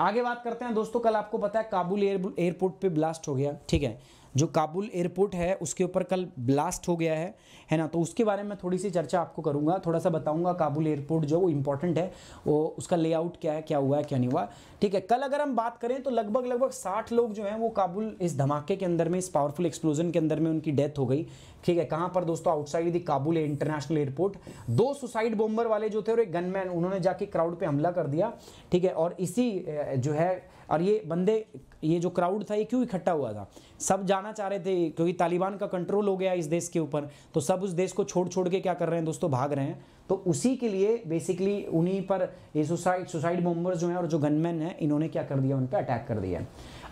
आगे बात करते हैं दोस्तों कल आपको पता है काबुल एयरपोर्ट पे ब्लास्ट हो गया ठीक है जो काबुल एयरपोर्ट है उसके ऊपर कल ब्लास्ट हो गया है है ना तो उसके बारे में थोड़ी सी चर्चा आपको करूँगा थोड़ा सा बताऊँगा काबुल एयरपोर्ट जो वो इम्पोर्टेंट है वो उसका लेआउट क्या है क्या हुआ है क्या नहीं हुआ ठीक है कल अगर हम बात करें तो लगभग लगभग साठ लोग जो हैं वो काबुल इस धमाके के अंदर में इस पावरफुल एक्सप्लोजन के अंदर में उनकी डेथ हो गई ठीक है कहाँ पर दोस्तों outside the Kabul international airport दो सुसाइड बॉम्बर वाले जो थे और एक गनमैन उन्होंने जाके क्राउड पर हमला कर दिया ठीक है और इसी जो है और ये बंदे ये जो क्राउड था ये क्यों इकट्ठा हुआ था सब जा जाना चाह रहे थे क्योंकि तालिबान का कंट्रोल हो गया इस देश के ऊपर तो सब उस देश को छोड़ छोड़ के क्या कर रहे हैं दोस्तों भाग रहे हैं तो उसी के लिए बेसिकली उन्हीं पर ये सुसाइड सुसाइड बॉम्बर्स जो हैं और जो गनमैन हैं इन्होंने क्या कर दिया उन पर अटैक कर दिया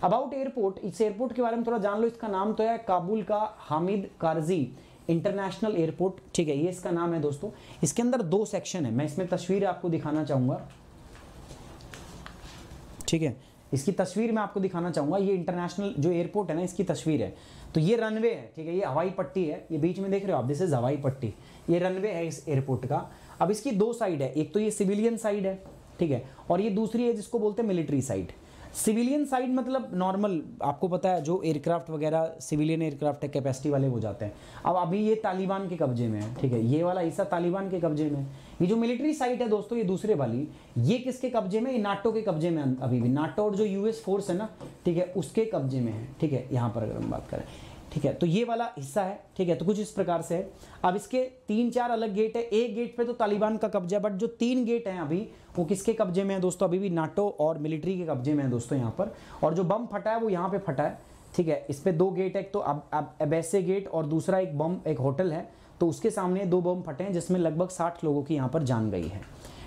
अबाउट एयरपोर्ट इस एयरपोर्ट के बारे में थोड़ा जान लो इसका नाम तो है काबुल का हामिद कारजी इंटरनेशनल एयरपोर्ट ठीक है ये इसका नाम है दोस्तों इसके अंदर दो सेक्शन है मैं इसमें तस्वीर आपको दिखाना चाहूँगा ठीक है इसकी तस्वीर मैं आपको दिखाना चाहूंगा ये इंटरनेशनल जो एयरपोर्ट है ना इसकी तस्वीर है तो ये रनवे है ठीक है ये हवाई पट्टी है ये बीच में देख रहे हो आप दिस इज़ हवाई पट्टी ये रनवे है इस एयरपोर्ट का अब इसकी दो साइड है एक तो ये सिविलियन साइड है ठीक है और ये दूसरी है जिसको बोलते हैं मिलिट्री साइड सिविलियन साइड मतलब नॉर्मल आपको पता है जो एयरक्राफ्ट वगैरह सिविलियन एयरक्राफ्ट है कैपेसिटी वाले हो जाते हैं अब अभी ये तालिबान के कब्जे में है ठीक है ये वाला हिस्सा तालिबान के कब्जे में ये जो मिलिट्री साइट है दोस्तों ये दूसरे वाली ये किसके कब्जे में ये नाटो के कब्जे में अभी भी नाटो और जो यूएस फोर्स है ना ठीक है उसके कब्जे में है ठीक है यहाँ पर अगर हम बात करें ठीक है तो ये वाला हिस्सा है ठीक है तो कुछ इस प्रकार से है अब इसके तीन चार अलग गेट है एक गेट पे तो तालिबान का कब्जा है बट जो तीन गेट हैं अभी वो किसके कब्जे में है दोस्तों अभी भी नाटो और मिलिट्री के कब्जे में है दोस्तों यहाँ पर और जो बम फटा है वो यहाँ पे फटा है ठीक है इस पर दो गेट है एक तो अब अब ऐसे गेट और दूसरा एक बम एक होटल है तो उसके सामने दो बम फटे हैं जिसमें लगभग साठ लोगों की यहाँ पर जान गई है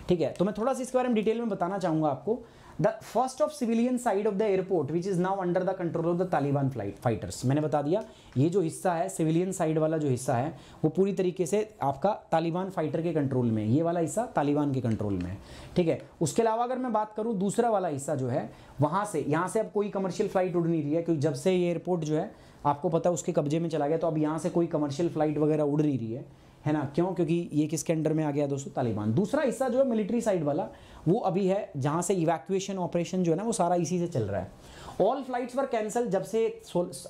ठीक है तो मैं थोड़ा सा इसके बारे में डिटेल में बताना चाहूंगा आपको the first of civilian side of the airport which is now under the control of the Taliban flight fighters मैंने बता दिया ये जो हिस्सा है सिविलियन साइड वाला जो हिस्सा है वो पूरी तरीके से आपका तालिबान फाइटर के कंट्रोल में ये वाला हिस्सा तालिबान के कंट्रोल में है ठीक है उसके अलावा अगर मैं बात करूँ दूसरा वाला हिस्सा जो है वहाँ से यहाँ से अब कोई कमर्शियल फ्लाइट उड़ नहीं रही है क्योंकि जब से ये एयरपोर्ट जो है आपको पता है उसके कब्जे में चला गया तो अब यहाँ से कोई कमर्शियल फ्लाइट वगैरह उड़ नहीं रही है है ना क्यों क्योंकि ये किसके अंडर में आ गया दोस्तों तालिबान दूसरा हिस्सा जो है मिलिट्री साइड वाला वो अभी है जहाँ से इवैक्यूएशन ऑपरेशन जो है ना वो सारा इसी से चल रहा है ऑल फ्लाइट्स पर कैंसल जब से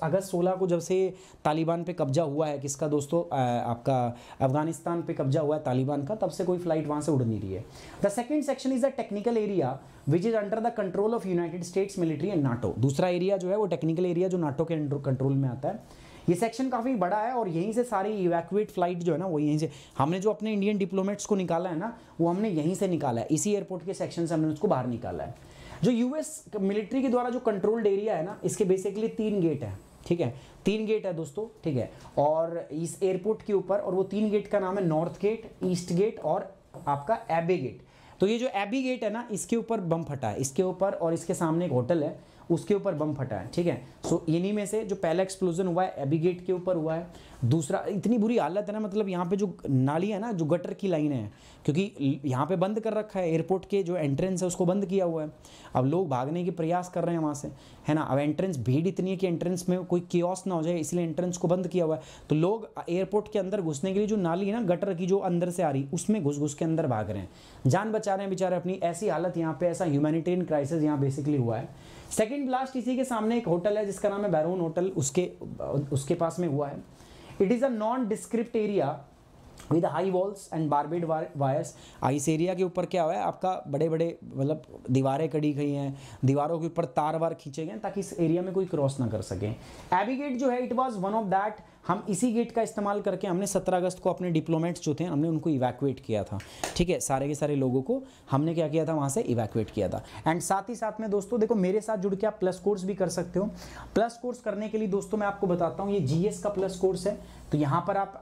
अगस्त 16 को जब से तालिबान पे कब्जा हुआ है किसका दोस्तों आपका अफगानिस्तान पे कब्जा हुआ है तालिबान का तब से कोई फ्लाइट वहाँ से उड़ नहीं रही है the second section is the technical area which is under the control of United States military and NATO दूसरा एरिया जो है वो टेक्निकल एरिया जो नाटो के कंट्रोल में आता है ये सेक्शन काफ़ी बड़ा है और यहीं से सारी इवैक्यूएट फ्लाइट जो है ना वो यहीं से हमने जो अपने इंडियन डिप्लोमेट्स को निकाला है ना वो हमने यहीं से निकाला है इसी एयरपोर्ट के सेक्शन से हमने उसको बाहर निकाला है जो यूएस मिलिट्री के द्वारा जो कंट्रोल्ड एरिया है ना इसके बेसिकली तीन गेट हैं ठीक है तीन गेट है दोस्तों ठीक है और इस एयरपोर्ट के ऊपर और वो तीन गेट का नाम है नॉर्थ गेट ईस्ट गेट और आपका एबे गेट तो ये जो एबी गेट है ना इसके ऊपर बम फटा है इसके ऊपर और इसके सामने एक होटल है उसके ऊपर बम फटा है ठीक है सो इन्हीं में से जो पहला एक्सप्लोजन हुआ है एबिगेट के ऊपर हुआ है दूसरा इतनी बुरी हालत है ना मतलब यहाँ पे जो नाली है ना जो गटर की लाइन है क्योंकि यहाँ पे बंद कर रखा है एयरपोर्ट के जो एंट्रेंस है उसको बंद किया हुआ है अब लोग भागने के प्रयास कर रहे हैं वहाँ से है ना अब एंट्रेंस भीड़ इतनी है कि एंट्रेंस में कोई क्योस ना हो जाए इसलिए एंट्रेंस को बंद किया हुआ है तो लोग एयरपोर्ट के अंदर घुसने के लिए जो नाली है ना गटर की जो अंदर से आ रही उसमें घुस घुस के अंदर भाग रहे हैं जान बचा रहे हैं बेचारे अपनी ऐसी हालत यहाँ पे ऐसा ह्यूमैनिटेरियन क्राइसिस यहाँ बेसिकली हुआ है सेकेंड ब्लास्ट इसी के सामने एक होटल है जिसका नाम है बैरून होटल उसके उसके पास में हुआ है it is a non descript area with high walls and barbed wires आइस एरिया के ऊपर क्या हुआ है आपका बड़े बड़े मतलब दीवारें कड़ी गई हैं दीवारों के ऊपर तार वार खींचे गए ताकि इस एरिया में कोई क्रॉस ना कर सके एबी गेट जो है it was one of that हम इसी गेट का इस्तेमाल करके हमने 17 अगस्त को अपने डिप्लोमेट्स जो थे हमने उनको इवैक्यूएट किया था ठीक है सारे के सारे लोगों को हमने क्या किया था वहाँ से इवैक्यूएट किया था एंड साथ ही साथ में दोस्तों देखो मेरे साथ जुड़ के आप प्लस कोर्स भी कर सकते हो प्लस कोर्स करने के लिए दोस्तों मैं आपको बताता हूँ ये जी का प्लस कोर्स है तो यहाँ पर आप